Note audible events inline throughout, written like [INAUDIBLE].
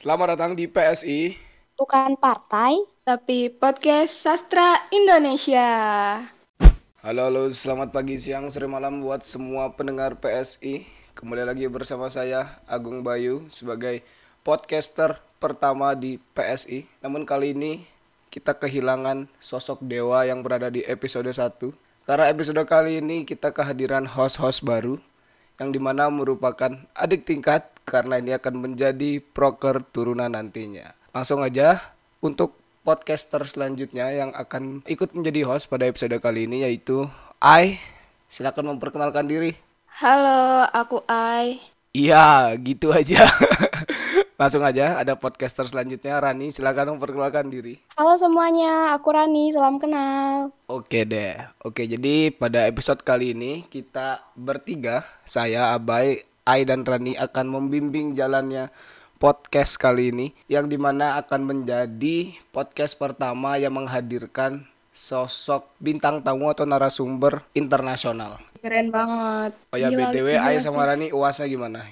Selamat datang di PSI. Bukan partai, tapi podcast sastra Indonesia. Halo, halo, selamat pagi, siang, sore, malam buat semua pendengar PSI. Kembali lagi bersama saya Agung Bayu sebagai podcaster pertama di PSI. Namun kali ini kita kehilangan sosok dewa yang berada di episode 1. Karena episode kali ini kita kehadiran host-host baru yang dimana merupakan adik tingkat karena ini akan menjadi proker turunan nantinya. Langsung aja untuk podcaster selanjutnya yang akan ikut menjadi host pada episode kali ini yaitu Ai. Silakan memperkenalkan diri. Halo, aku Ai. Iya, gitu aja. [LAUGHS] Langsung aja, ada podcaster selanjutnya Rani, silakan memperkenalkan diri. Halo semuanya, aku Rani, salam kenal. Oke deh. Oke, jadi pada episode kali ini kita bertiga, saya Abai, Ai dan Rani akan membimbing jalannya podcast kali ini yang dimana akan menjadi podcast pertama yang menghadirkan sosok bintang tamu atau narasumber internasional. Keren banget. Oh ya gila, BTW Ai sama Rani uasnya gimana?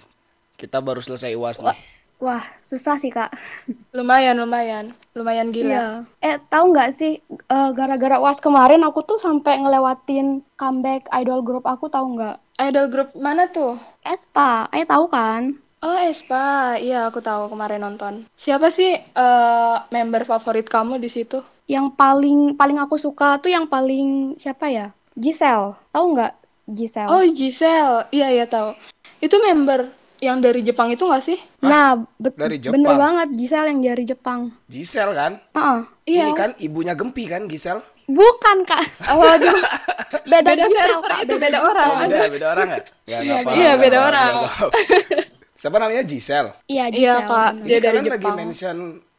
Kita baru selesai uas nih. Wah, susah sih kak. [LAUGHS] Lumayan, lumayan, lumayan gila. Iya. Eh, tahu nggak sih, eh, gara-gara uh, uas kemarin aku tuh sampai ngelewatin comeback idol grup aku tahu nggak? Idol grup mana tuh? Espa, ayo eh, tahu kan? Oh Espa, iya aku tahu kemarin nonton. Siapa sih uh, member favorit kamu di situ? Yang paling paling aku suka tuh yang paling siapa ya? Giselle, tahu nggak Giselle? Oh Giselle, iya iya tahu. Itu member yang dari Jepang itu nggak sih? Nah, be dari Jepang. bener banget Giselle yang dari Jepang. Giselle kan? uh -uh. Iya. Ini kan ibunya Gempi kan Giselle? Bukan kak. Oh, aduh. beda, beda detail, kak. itu beda orang. Oh, beda, beda orang ya? iya, iya beda orang. Apa. Siapa namanya Giselle? Iya, iya Giselle. Iya, kak. Dia Jadi dari kalian Jepang. lagi mention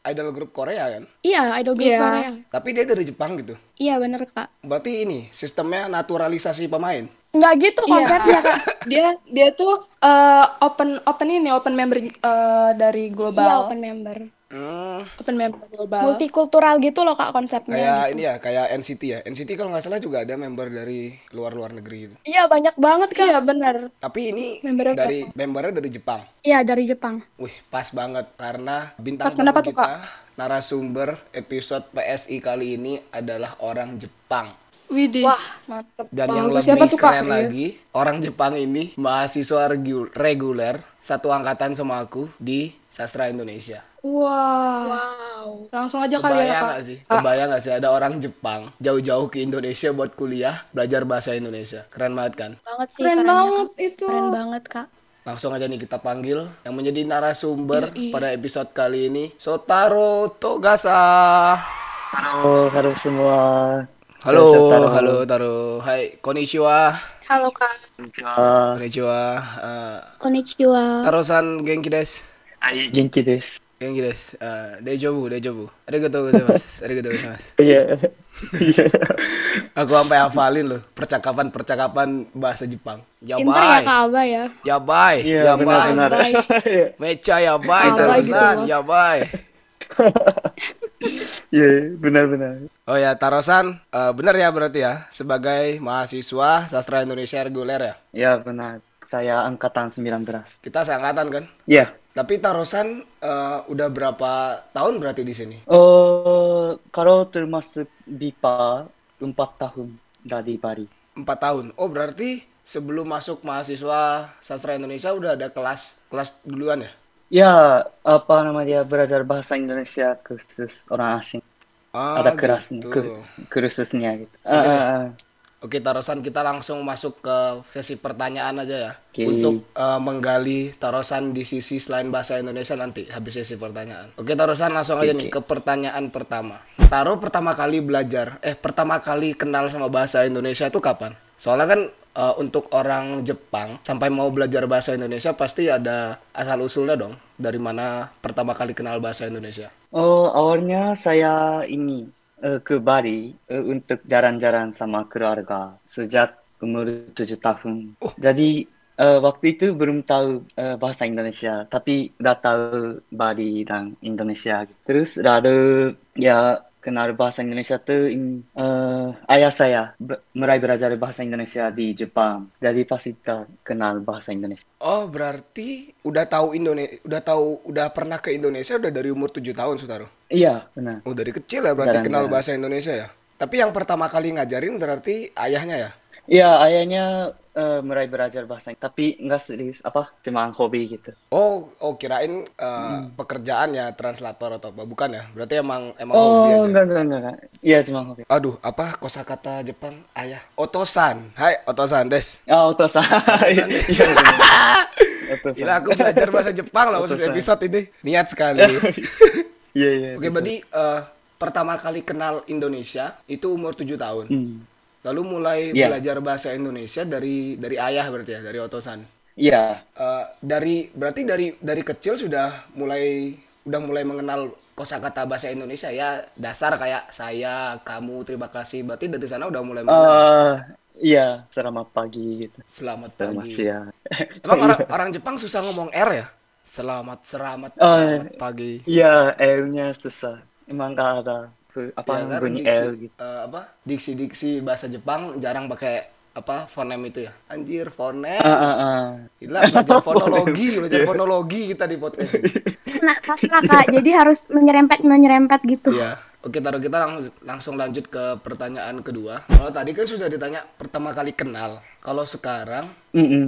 idol grup Korea kan? Iya, idol grup yeah. Korea. Tapi dia dari Jepang gitu. Iya, bener kak. Berarti ini sistemnya naturalisasi pemain. Nggak gitu iya. konsepnya kak. [LAUGHS] dia dia tuh uh, open open ini open member uh, dari global. Iya, open member. Hmm. Open member global. Multikultural gitu loh kak konsepnya. Kayak gitu. ini ya, kayak NCT ya. NCT kalau nggak salah juga ada member dari luar-luar negeri Gitu. Iya banyak banget kak. Iya benar. Tapi ini membernya dari apa? membernya dari Jepang. Iya dari Jepang. Wih pas banget karena bintang pas kita, tuh, kak? narasumber episode PSI kali ini adalah orang Jepang. Widih. Wah, mantep Dan yang lebih Siapa tuh, keren Kak? lagi, orang Jepang ini mahasiswa reguler satu angkatan sama aku di sastra Indonesia. Wow. wow. Langsung aja Kebayang kali ya, Kak. Gak sih? Kebayang gak sih ada orang Jepang jauh-jauh ke Indonesia buat kuliah, belajar bahasa Indonesia. Keren banget kan? Banget sih, keren, banget kak. itu. Keren banget, Kak. Langsung aja nih kita panggil yang menjadi narasumber pada episode kali ini, Sotaro Togasa. Halo, halo semua. Halo, halo, halo Taro. Hai, konnichiwa. Halo, Kak. Konnichiwa. Konnichiwa. Uh, konnichiwa. Tarosan genki desu. Ayo genki desu. Uh, mas iya. iya. Aku sampai hafalin loh percakapan-percakapan bahasa Jepang. Ya, ya bye. ya Ya bye. Iya, ya bye. Iya. Mecha ya bye gitu. Tarosan. Ya bye. Iya, benar-benar. Oh ya, Tarosan, uh, benar ya berarti ya sebagai mahasiswa sastra Indonesia reguler ya? Iya, benar. Saya angkatan 19. Kita seangkatan kan? Iya. Tapi Tarosan uh, udah berapa tahun berarti di sini? Uh, kalau termasuk BIPA, empat tahun dari Bali. Empat tahun. Oh berarti sebelum masuk mahasiswa sastra Indonesia udah ada kelas kelas duluan ya? Ya, apa namanya belajar bahasa Indonesia khusus orang asing. Ah, ada gitu. khususnya kursusnya gitu. Uh, Oke, Tarosan, kita langsung masuk ke sesi pertanyaan aja ya. Okay. Untuk uh, menggali Tarosan di sisi selain bahasa Indonesia nanti habis sesi pertanyaan. Oke, Tarosan langsung aja nih ke pertanyaan pertama. Taro pertama kali belajar, eh pertama kali kenal sama bahasa Indonesia itu kapan? Soalnya kan uh, untuk orang Jepang sampai mau belajar bahasa Indonesia pasti ada asal usulnya dong. Dari mana pertama kali kenal bahasa Indonesia? Oh, awalnya saya ini uh, eh, ke Bali uh, eh, untuk jalan-jalan sama keluarga sejak umur tujuh tahun. Oh. Jadi uh, waktu itu belum tahu uh, bahasa Indonesia, tapi udah tahu Bali dan Indonesia. Terus lalu ya kenal bahasa Indonesia tuh in, uh, ayah saya mulai belajar bahasa Indonesia di Jepang. Jadi pasti kenal bahasa Indonesia. Oh, berarti udah tahu Indonesia, udah tahu udah pernah ke Indonesia udah dari umur tujuh tahun, Saudara? Iya, benar. Oh, dari kecil ya berarti kenal bahasa Indonesia ya? Tapi yang pertama kali ngajarin berarti ayahnya ya? Iya, ayahnya uh, eh, mulai belajar bahasa Inggris, tapi enggak serius apa cuma hobi gitu. Oh, oh kirain uh, hmm. pekerjaan ya translator atau apa? Bukan ya? Berarti emang emang oh, hobi aja. enggak enggak enggak. Iya, cuma hobi. Aduh, apa kosakata Jepang? Ayah, otosan. Hai, otosan des. Oh, otosan. [LAUGHS] Iya. iya, iya. iya Gila aku belajar bahasa Jepang loh khusus episode ini. Niat sekali. [LAUGHS] Iya, iya. Oke, berarti eh, pertama kali kenal Indonesia itu umur tujuh tahun. Hmm. Lalu mulai yeah. belajar bahasa Indonesia dari dari ayah berarti ya, dari Otosan. Iya. Yeah. Uh, dari berarti dari dari kecil sudah mulai udah mulai mengenal kosakata bahasa Indonesia ya dasar kayak saya, kamu, terima kasih. Berarti dari sana udah mulai mengenal. Uh, iya, selamat pagi gitu. Selamat pagi. siang. [LAUGHS] Emang orang [LAUGHS] orang Jepang susah ngomong R ya? Selamat, selamat, eh, selamat uh, pagi. Iya, R-nya susah. Emang gak ada Iya apa ya, kan? L gitu. Uh, apa? Diksi-diksi bahasa Jepang jarang pakai apa fonem itu ya anjir fonem uh, uh, uh. Gila, belajar [LAUGHS] fonologi belajar iya. fonologi kita di podcast nah sastra kak jadi harus menyerempet menyerempet gitu ya Oke, taruh kita lang langsung lanjut ke pertanyaan kedua. Kalau tadi kan sudah ditanya pertama kali kenal. Kalau sekarang, mm -mm.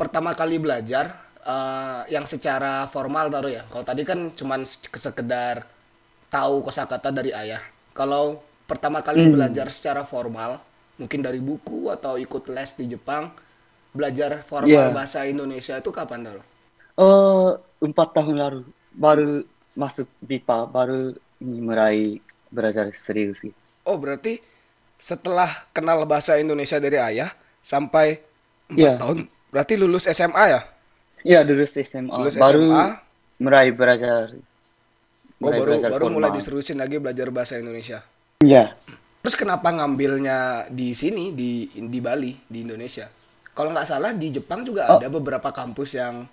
pertama kali belajar uh, yang secara formal taruh ya. Kalau tadi kan cuma sekedar tahu kosakata dari ayah. Kalau pertama kali hmm. belajar secara formal, mungkin dari buku atau ikut les di Jepang, belajar formal yeah. bahasa Indonesia itu kapan dulu? Uh, eh, empat tahun lalu baru masuk BIPA, baru ini mulai belajar serius. Oh berarti setelah kenal bahasa Indonesia dari ayah sampai empat yeah. tahun, berarti lulus SMA ya? Iya yeah, lulus SMA. Lulus baru SMA. mulai belajar gue baru baru mulai diserusin lagi belajar bahasa Indonesia. Iya. Terus kenapa ngambilnya di sini di di Bali di Indonesia? Kalau nggak salah di Jepang juga oh. ada beberapa kampus yang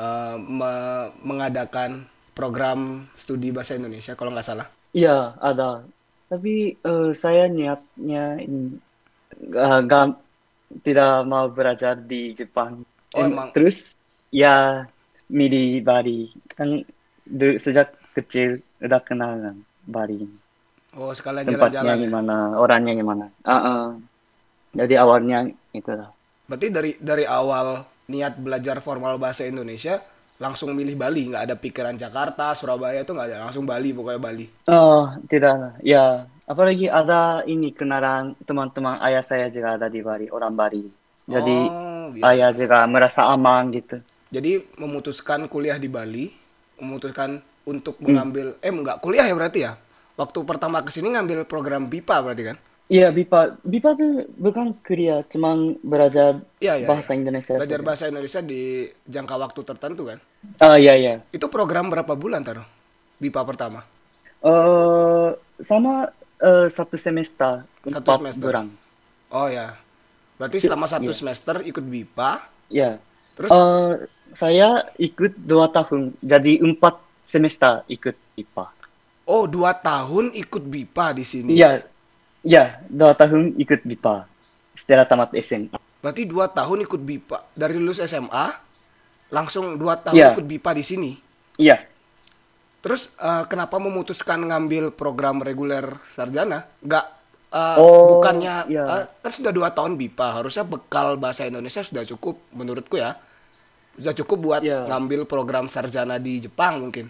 uh, me mengadakan program studi bahasa Indonesia kalau nggak salah. Iya ada. Tapi uh, saya niatnya uh, tidak mau belajar di Jepang. Oh, emang. Terus ya milih Bali kan sejak kecil udah kenalan kan Bali oh sekalian tempatnya jalan-jalan ya? gimana orangnya gimana uh -uh. jadi awalnya itu berarti dari dari awal niat belajar formal bahasa Indonesia langsung milih Bali nggak ada pikiran Jakarta Surabaya itu nggak ada langsung Bali pokoknya Bali oh tidak ya apalagi ada ini kenalan teman-teman ayah saya juga ada di Bali orang Bali jadi oh, iya. ayah juga merasa aman gitu jadi memutuskan kuliah di Bali memutuskan untuk mengambil hmm. eh enggak kuliah ya berarti ya waktu pertama kesini ngambil program BIPA berarti kan iya BIPA BIPA tuh bukan kuliah cuma belajar ya, ya, bahasa ya. Indonesia belajar bahasa Indonesia di jangka waktu tertentu kan ah uh, ya ya itu program berapa bulan taruh BIPA pertama uh, sama uh, satu semester satu semester oh ya berarti selama satu yeah. semester ikut BIPA ya yeah. terus uh, saya ikut dua tahun jadi empat semester ikut BIPA. Oh, dua tahun ikut BIPA di sini? Iya, iya, dua tahun ikut BIPA setelah tamat SMA. Berarti dua tahun ikut BIPA dari lulus SMA, langsung dua tahun ya. ikut BIPA di sini? Iya. Terus uh, kenapa memutuskan ngambil program reguler sarjana? Gak Uh, eh, oh, bukannya ya. uh, kan sudah dua tahun BIPA harusnya bekal bahasa Indonesia sudah cukup menurutku ya sudah cukup buat yeah. ngambil program sarjana di Jepang mungkin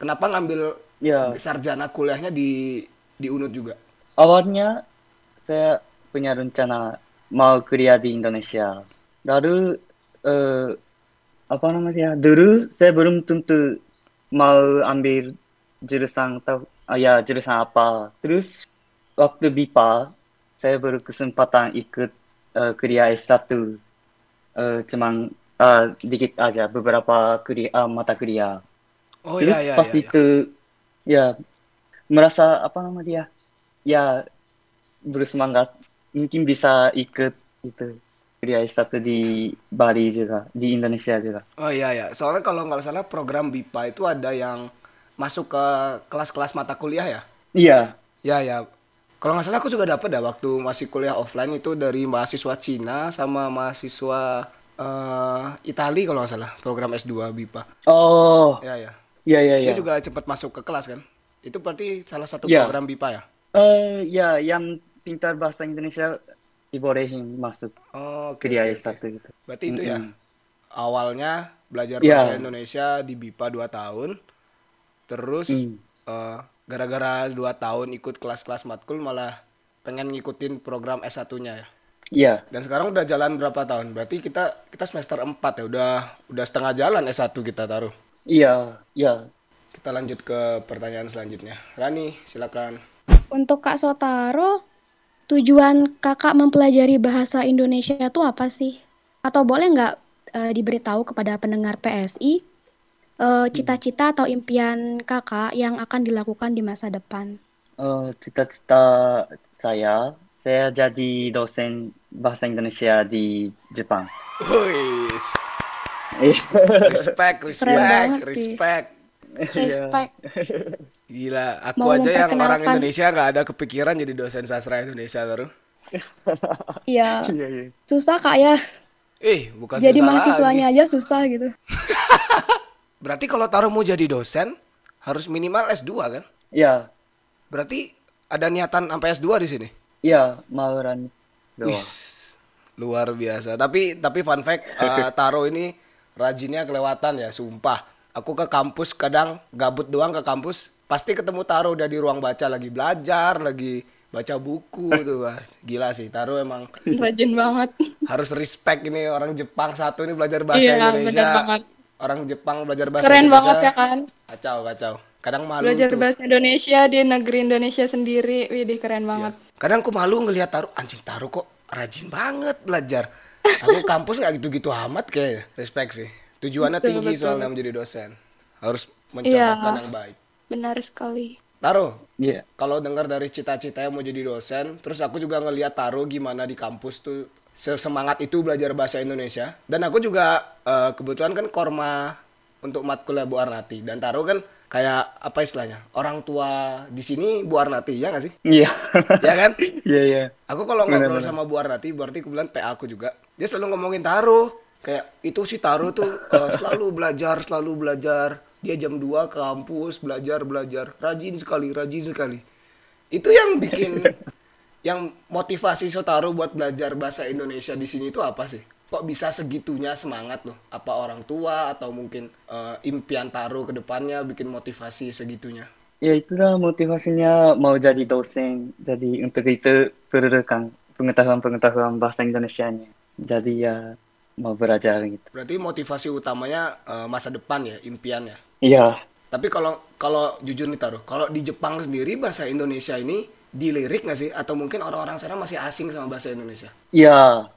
kenapa ngambil yeah. sarjana kuliahnya di di Unut juga awalnya saya punya rencana mau kuliah di Indonesia lalu uh, apa namanya ya? dulu saya belum tentu mau ambil jurusan atau uh, ya jurusan apa terus waktu BIPA saya berkesempatan ikut uh, kuliah S1 uh, eh, cuman uh, dikit aja beberapa kuliah uh, mata kuliah. Oh ya, Terus ya, ya, pas ya, itu ya. merasa apa nama dia? Ya bersemangat mungkin bisa ikut itu kuliah satu di Bali juga, di Indonesia juga. Oh iya ya, soalnya kalau nggak salah program BIPA itu ada yang masuk ke kelas-kelas mata kuliah ya? Iya. Iya ya. Kalau nggak salah aku juga dapat dah waktu masih kuliah offline itu dari mahasiswa Cina sama mahasiswa Italia eh, Itali kalau nggak salah program S2 BIPA. Oh. Ya ya. ya ya iya. Dia ya. juga cepat masuk ke kelas kan? Itu berarti salah satu ya. program BIPA ya? Eh uh, ya yang pintar bahasa Indonesia dibolehin masuk oh, okay, kuliah okay, S1 gitu. Berarti mm -hmm. itu ya. Awalnya belajar ya. bahasa Indonesia di BIPA dua tahun. Terus mm. uh, gara-gara dua tahun ikut kelas-kelas matkul malah pengen ngikutin program S1-nya ya. Iya. Dan sekarang udah jalan berapa tahun? Berarti kita kita semester 4 ya, udah udah setengah jalan S1 kita taruh. Iya, iya. Kita lanjut ke pertanyaan selanjutnya. Rani, silakan. Untuk Kak Sotaro, tujuan Kakak mempelajari bahasa Indonesia itu apa sih? Atau boleh nggak e, diberitahu kepada pendengar PSI eh, cita-cita e, atau impian Kakak yang akan dilakukan di masa depan? Eh, cita-cita uh, saya saya jadi dosen bahasa Indonesia di Jepang. Wis. [LAUGHS] respect, respect, respect. Respect. Iya. Gila, aku Mau aja yang orang Indonesia gak ada kepikiran jadi dosen sastra Indonesia terus. Iya. Iya, iya. Susah kak ya. Eh, bukan jadi susah mahasiswanya lagi. aja susah gitu. [LAUGHS] Berarti kalau taruh mau jadi dosen harus minimal S2 kan? Iya. Berarti ada niatan sampai S2 di sini? Iya, Mauran. Wih, luar biasa. Tapi tapi fun fact, uh, [LAUGHS] Taro ini rajinnya kelewatan ya, sumpah. Aku ke kampus kadang gabut doang ke kampus, pasti ketemu Taro udah di ruang baca lagi belajar, lagi baca buku [LAUGHS] tuh. Wah, gila sih, Taro emang rajin banget. Harus respect ini orang Jepang satu ini belajar bahasa iya, Indonesia. Bener banget. Orang Jepang belajar bahasa Keren Indonesia. Keren banget ya kan? Kacau, kacau kadang malu belajar tuh. bahasa Indonesia di negeri Indonesia sendiri widih keren iya. banget ya. kadang aku malu ngelihat taruh anjing taruh kok rajin banget belajar aku [LAUGHS] kampus nggak gitu-gitu amat kayak respect sih tujuannya betul, tinggi betul. soalnya menjadi dosen harus iya. mencatatkan ya, yang baik benar sekali Taruh, yeah. kalau dengar dari cita-citanya mau jadi dosen, terus aku juga ngelihat taruh gimana di kampus tuh semangat itu belajar bahasa Indonesia. Dan aku juga uh, kebetulan kan korma untuk matkul Bu Arnati dan taruh kan kayak apa istilahnya orang tua di sini Bu Arnati ya nggak sih? Iya. Yeah. ya kan? [LAUGHS] Iya iya. Aku kalau ngobrol bener. sama Bu Arnati berarti kebetulan PA aku juga dia selalu ngomongin taruh kayak itu sih taruh tuh uh, [LAUGHS] selalu belajar selalu belajar dia jam 2 ke kampus belajar belajar rajin sekali rajin sekali itu yang bikin [LAUGHS] yang motivasi Sotaro buat belajar bahasa Indonesia di sini itu apa sih? kok bisa segitunya semangat loh apa orang tua atau mungkin uh, impian taruh ke depannya bikin motivasi segitunya ya itulah motivasinya mau jadi dosen jadi untuk itu perlukan pengetahuan-pengetahuan bahasa Indonesia-nya jadi ya mau belajar gitu berarti motivasi utamanya uh, masa depan ya impiannya iya tapi kalau kalau jujur nih taruh kalau di Jepang sendiri bahasa Indonesia ini dilirik nggak sih atau mungkin orang-orang sana masih asing sama bahasa Indonesia iya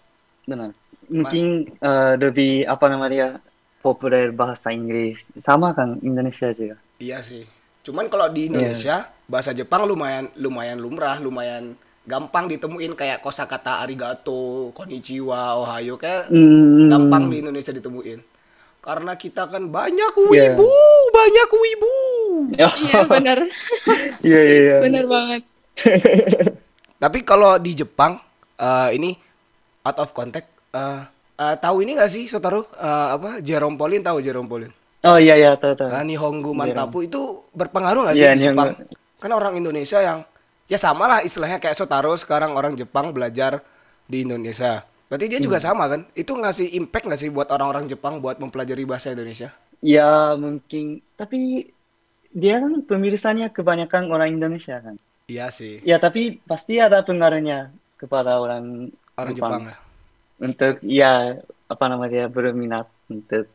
benar mungkin uh, lebih apa namanya populer bahasa Inggris sama kan Indonesia juga iya sih cuman kalau di iya. Indonesia yeah. bahasa Jepang lumayan lumayan lumrah lumayan gampang ditemuin kayak kosakata arigato konnichiwa ohayo kayak mm. gampang di Indonesia ditemuin karena kita kan banyak iya. wibu yeah. banyak wibu iya yeah, benar [LAUGHS] iya, iya iya benar banget [LAUGHS] tapi kalau di Jepang uh, ini out of contact uh, uh, tahu ini gak sih Sotaro? Uh, apa Jerome Polin tahu Jerome Polin Oh iya iya tahu tahu. Nah, Nihongo iya. Mantapu Jerome. itu berpengaruh gak sih yeah, di Jepang? Kan orang Indonesia yang ya samalah istilahnya kayak Sotaro sekarang orang Jepang belajar di Indonesia. Berarti dia juga hmm. sama kan? Itu ngasih impact gak sih buat orang-orang Jepang buat mempelajari bahasa Indonesia? Ya mungkin, tapi dia kan pemirisannya kebanyakan orang Indonesia kan? Iya sih. Ya tapi pasti ada pengaruhnya kepada orang, orang Jepang. Jepang ya? untuk ya apa namanya berminat untuk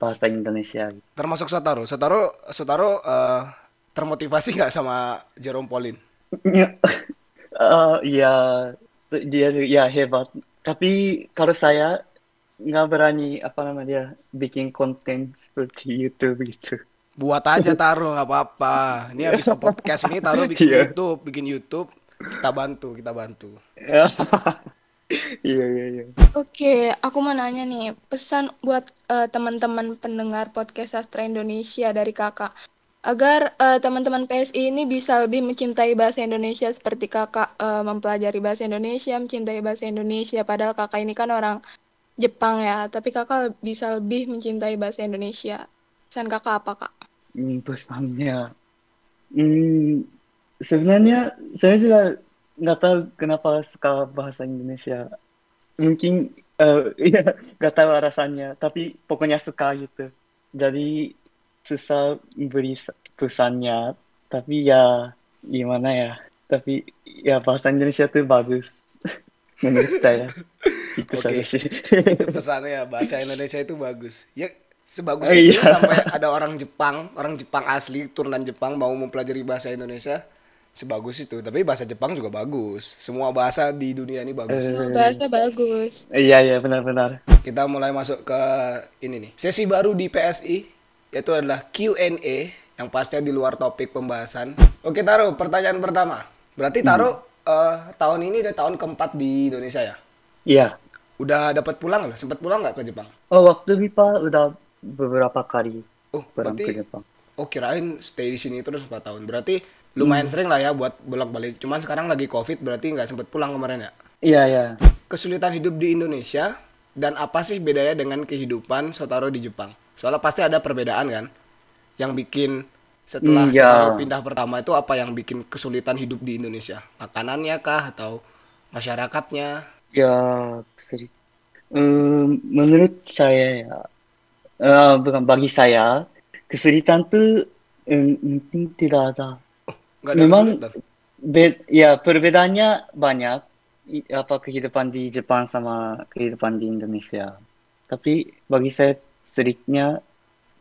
bahasa Indonesia. Termasuk Sotaro. Sotaro Sotaro uh, termotivasi nggak sama Jerome Polin? uh, [LAUGHS] eh, ya dia ya hebat. Tapi kalau saya nggak berani apa namanya bikin konten seperti YouTube gitu. Buat aja taruh nggak apa-apa. Ini habis [LAUGHS] podcast ini taruh bikin yeah. YouTube, bikin YouTube kita bantu, kita bantu. [LAUGHS] Iya iya iya. Oke, aku mau nanya nih pesan buat uh, teman-teman pendengar podcast sastra Indonesia dari kakak agar uh, teman-teman PSI ini bisa lebih mencintai bahasa Indonesia seperti kakak uh, mempelajari bahasa Indonesia, mencintai bahasa Indonesia. Padahal kakak ini kan orang Jepang ya, tapi kakak bisa lebih mencintai bahasa Indonesia. Pesan kakak apa kak? Hmm, pesannya, hmm, sebenarnya saya juga nggak tahu kenapa suka bahasa Indonesia mungkin uh, [LAUGHS] ya nggak tahu rasanya, tapi pokoknya suka gitu jadi susah beri pesannya tapi ya gimana ya tapi ya bahasa Indonesia tuh bagus [LAUGHS] menurut saya itu okay. saja sih itu pesannya bahasa Indonesia itu bagus ya sebagus itu iya. sampai ada orang Jepang orang Jepang asli turunan Jepang mau mempelajari bahasa Indonesia sebagus itu tapi bahasa Jepang juga bagus semua bahasa di dunia ini bagus semua bahasa bagus iya iya benar-benar kita mulai masuk ke ini nih sesi baru di PSI yaitu adalah Q&A yang pastinya di luar topik pembahasan oke taruh pertanyaan pertama berarti taruh hmm. uh, tahun ini udah tahun keempat di Indonesia ya iya udah dapat pulang lah sempat pulang nggak ke Jepang oh waktu Bipa udah beberapa kali oh berarti ke Jepang oh kirain stay di sini terus 4 tahun berarti lumayan hmm. sering lah ya buat bolak-balik. Cuman sekarang lagi COVID berarti nggak sempet pulang kemarin ya? Iya, iya. Kesulitan hidup di Indonesia dan apa sih bedanya dengan kehidupan Sotaro di Jepang? Soalnya pasti ada perbedaan kan? Yang bikin setelah hmm, yeah. Ya. Sotaro pindah pertama itu apa yang bikin kesulitan hidup di Indonesia? Makanannya kah atau masyarakatnya? Ya, yeah, Um, menurut saya ya, uh, bukan bagi saya kesulitan tuh um, mungkin tidak ada Gak Memang be ya perbedaannya banyak apa kehidupan di Jepang sama kehidupan di Indonesia. Tapi bagi saya sedikitnya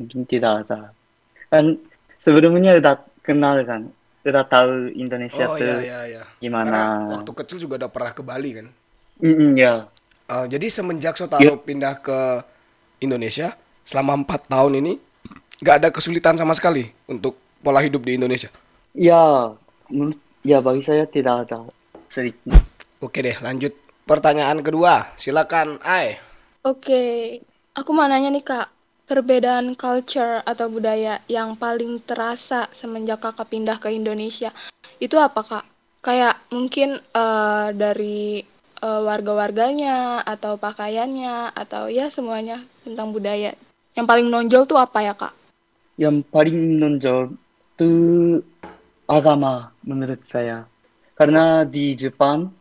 mungkin tidak ada. Dan sebelumnya udah kenal kan, udah tahu Indonesia oh, tuh iya, iya, iya. gimana. Karena waktu kecil juga udah pernah ke Bali kan. Mm -mm, ya. Uh, jadi semenjak ya. Sotaro yeah. pindah ke Indonesia selama empat tahun ini, nggak ada kesulitan sama sekali untuk pola hidup di Indonesia. Ya, ya bagi saya tidak ada sedikit. Oke deh, lanjut pertanyaan kedua. Silakan, Ai. Oke, aku mau nanya nih kak, perbedaan culture atau budaya yang paling terasa semenjak kakak pindah ke Indonesia itu apa kak? Kayak mungkin uh, dari uh, warga-warganya atau pakaiannya atau ya semuanya tentang budaya. Yang paling menonjol tuh apa ya kak? Yang paling menonjol tuh agama menurut saya. Karena di Jepang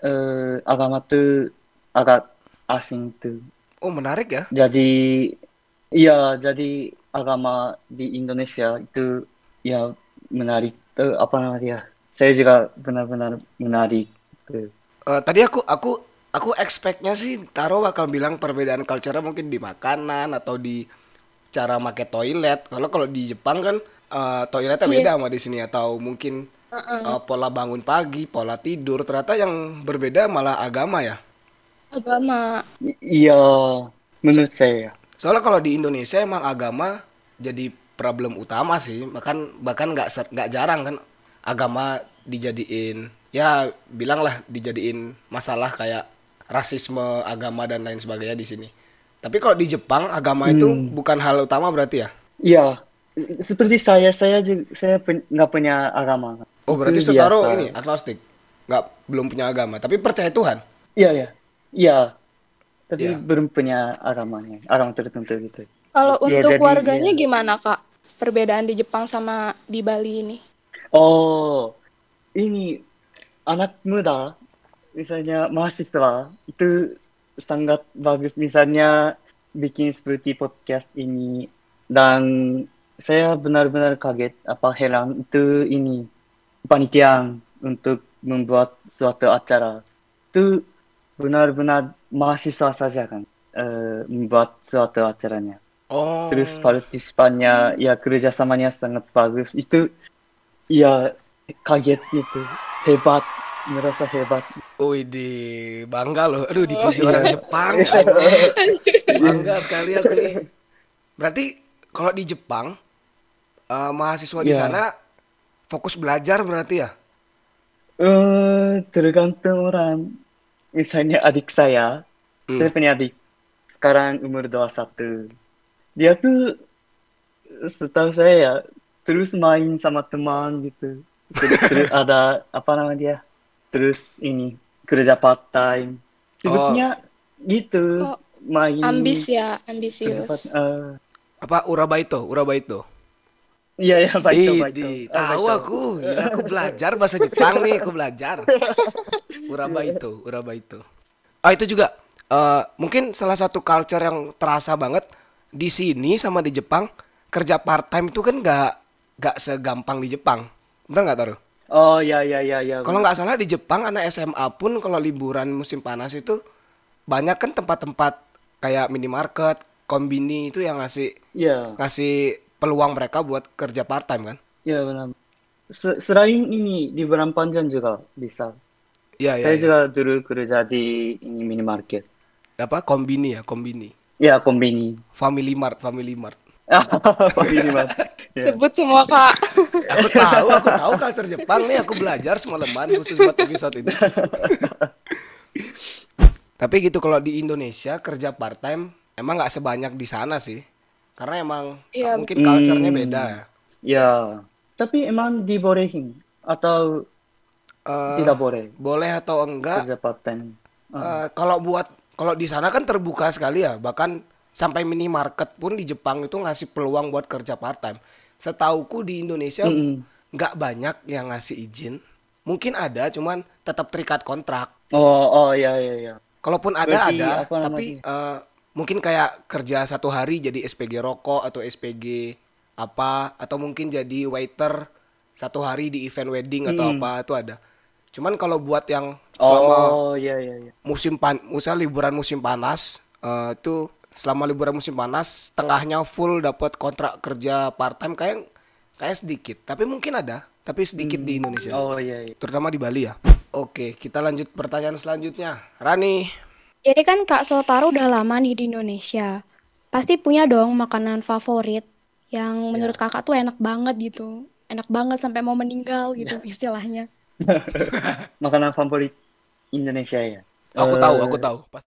eh, agama tuh agak asing tuh. Oh menarik ya. Jadi iya jadi agama di Indonesia itu ya menarik tuh apa namanya? Saya juga benar-benar menarik tuh. Eh, uh, tadi aku aku aku expectnya sih Taro bakal bilang perbedaan culture mungkin di makanan atau di cara make toilet. Kalau kalau di Jepang kan uh, toiletnya iya. beda yeah. sama di sini atau mungkin uh -uh. Uh, pola bangun pagi, pola tidur ternyata yang berbeda malah agama ya. Agama. Iya, menurut so saya. Soalnya kalau di Indonesia emang agama jadi problem utama sih, bahkan bahkan nggak nggak jarang kan agama dijadiin ya bilanglah dijadiin masalah kayak rasisme agama dan lain sebagainya di sini. Tapi kalau di Jepang agama hmm. itu bukan hal utama berarti ya? Iya, seperti saya saya saya nggak punya agama oh berarti setaro ini agnostik nggak belum punya agama tapi percaya Tuhan iya iya iya tapi ya. belum punya agamanya agama ya. tertentu gitu kalau ya, untuk warganya ya. gimana kak perbedaan di Jepang sama di Bali ini oh ini anak muda misalnya mahasiswa itu sangat bagus misalnya bikin seperti podcast ini dan saya benar-benar kaget apa heran itu ini panitia untuk membuat suatu acara itu benar-benar mahasiswa saja kan uh, membuat suatu acaranya oh. terus partisipannya ya kerjasamanya sangat bagus itu ya kaget itu hebat merasa hebat. ini bangga loh. Aduh, dipuji oh, iya. orang Jepang. [LAUGHS] bangga sekali aku nih. Berarti kalau di Jepang uh, mahasiswa yeah. di iya. sana fokus belajar berarti ya? Uh, tergantung orang. Misalnya adik saya, hmm. saya punya adik. Sekarang umur 21. Dia tuh setahu saya ya, terus main sama teman gitu. Terus, terus [LAUGHS] ada apa namanya dia? Terus ini kerja part time. Oh. Sebetulnya oh. gitu. Oh, main ambis ya, ambisius. uh, apa Urabaito, Urabaito. Iya iya baik Iya, oh, Tahu aku, ya, aku belajar bahasa Jepang nih, aku belajar. [LAUGHS] Urabaito, Urabaito. ah itu juga uh, mungkin salah satu culture yang terasa banget di sini sama di Jepang kerja part time itu kan gak gak segampang di Jepang. Bentar gak taruh Oh iya iya iya iya. Kalau nggak salah di Jepang anak SMA pun kalau liburan musim panas itu banyak kan tempat-tempat kayak minimarket, Kombini itu yang ngasih ya. ngasih peluang mereka buat kerja part time kan? Iya benar. Selain ini di Baram Panjang juga bisa. Iya iya. Saya iya. juga dulu kerja di ini minimarket. Apa kombini ya kombini? Ya kombini. Family Mart, Family Mart. [LAUGHS] Family Mart. Yeah. Sebut semua kak. aku tahu, aku tahu culture Jepang nih. Aku belajar semalaman khusus buat episode ini. [LAUGHS] Tapi gitu kalau di Indonesia kerja part time emang nggak sebanyak di sana sih karena emang ya, mungkin hmm, culture-nya beda ya. Hmm, iya. tapi emang dibolehin atau uh, tidak boleh? Boleh atau enggak? Uh. Uh, kalau buat kalau di sana kan terbuka sekali ya, bahkan sampai minimarket pun di Jepang itu ngasih peluang buat kerja part time. Setauku di Indonesia hmm. nggak mm -hmm. banyak yang ngasih izin. Mungkin ada, cuman tetap terikat kontrak. Oh, oh ya ya ya. Kalaupun ada Berarti, ada, tapi uh, mungkin kayak kerja satu hari jadi SPG rokok atau SPG apa atau mungkin jadi waiter satu hari di event wedding atau hmm. apa itu ada. Cuman kalau buat yang selama oh, iya, iya, iya. musim pan, misal liburan musim panas uh, itu selama liburan musim panas setengahnya full dapat kontrak kerja part time kayak kayak sedikit, tapi mungkin ada, tapi sedikit hmm. di Indonesia. Oh iya, iya. Terutama di Bali ya. Oke, kita lanjut pertanyaan selanjutnya. Rani, jadi kan Kak Sotaro udah lama nih di Indonesia. Pasti punya dong makanan favorit yang ya. menurut Kakak tuh enak banget gitu. Enak banget sampai mau meninggal gitu ya. istilahnya. [LAUGHS] makanan favorit Indonesia ya. Aku uh, tahu, aku eh, tahu. Pasti.